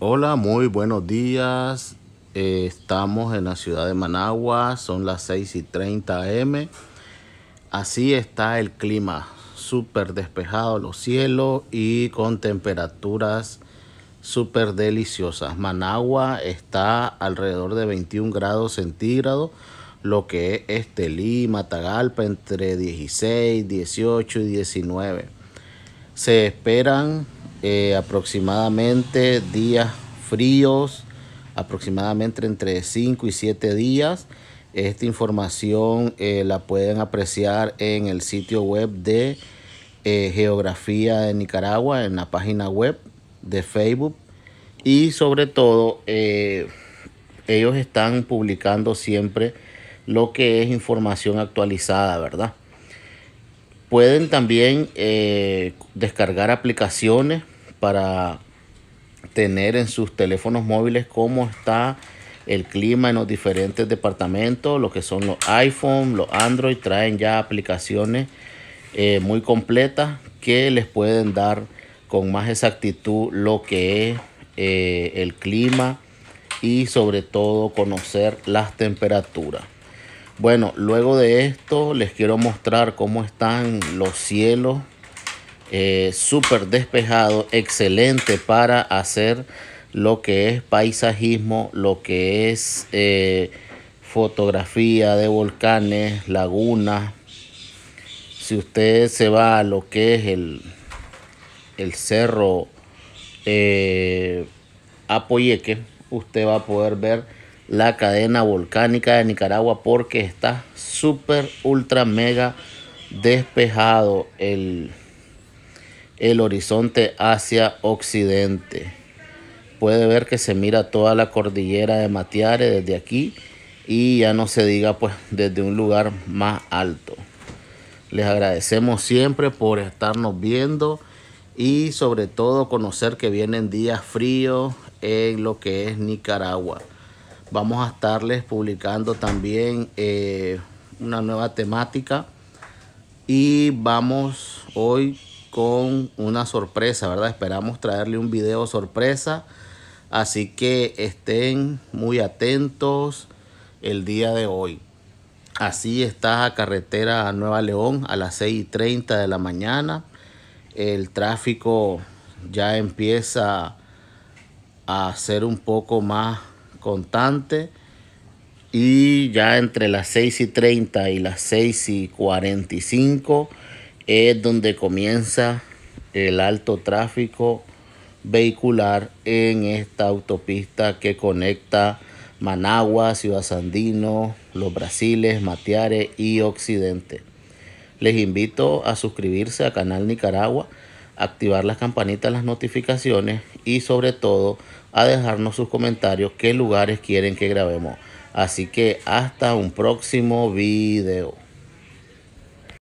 Hola, muy buenos días. Eh, estamos en la ciudad de Managua, son las 6 y 30 m. Así está el clima, súper despejado los cielos y con temperaturas súper deliciosas. Managua está alrededor de 21 grados centígrados, lo que es telí este Matagalpa entre 16, 18 y 19. Se esperan eh, aproximadamente días fríos, aproximadamente entre 5 y 7 días. Esta información eh, la pueden apreciar en el sitio web de eh, Geografía de Nicaragua, en la página web de Facebook. Y sobre todo, ellos están publicando siempre lo que es información actualizada, ¿verdad? Pueden también eh, descargar aplicaciones para tener en sus teléfonos móviles cómo está el clima en los diferentes departamentos, lo que son los iPhone, los Android, traen ya aplicaciones eh, muy completas que les pueden dar con más exactitud lo que es eh, el clima y sobre todo conocer las temperaturas. Bueno, luego de esto les quiero mostrar cómo están los cielos. Eh, súper despejado, excelente para hacer lo que es paisajismo, lo que es eh, fotografía de volcanes, lagunas. Si usted se va a lo que es el, el cerro eh, Apoyeque, usted va a poder ver la cadena volcánica de Nicaragua porque está súper, ultra, mega despejado el, horizonte hacia occidente. Puede ver que se mira toda la cordillera de Matiare desde aquí y ya no se diga pues desde un lugar más alto. Les agradecemos siempre por estarnos viendo y sobre todo conocer que vienen días fríos en lo que es Nicaragua. Vamos a estarles publicando también eh, una nueva temática y vamos hoy con una sorpresa, ¿verdad? Esperamos traerle un video sorpresa, así que estén muy atentos el día de hoy. Así está a carretera Nueva León a las 6.30 de la mañana. El tráfico ya empieza a ser un poco más constante. Y ya entre las 6 y y las 6 y 45 es donde comienza el alto tráfico vehicular en esta autopista que conecta Managua, Ciudad Sandino, Los Brasiles, Matiares y Occidente. Les invito a suscribirse a Canal Nicaragua activar las campanitas, las notificaciones y sobre todo a dejarnos sus comentarios qué lugares quieren que grabemos. Así que hasta un próximo video.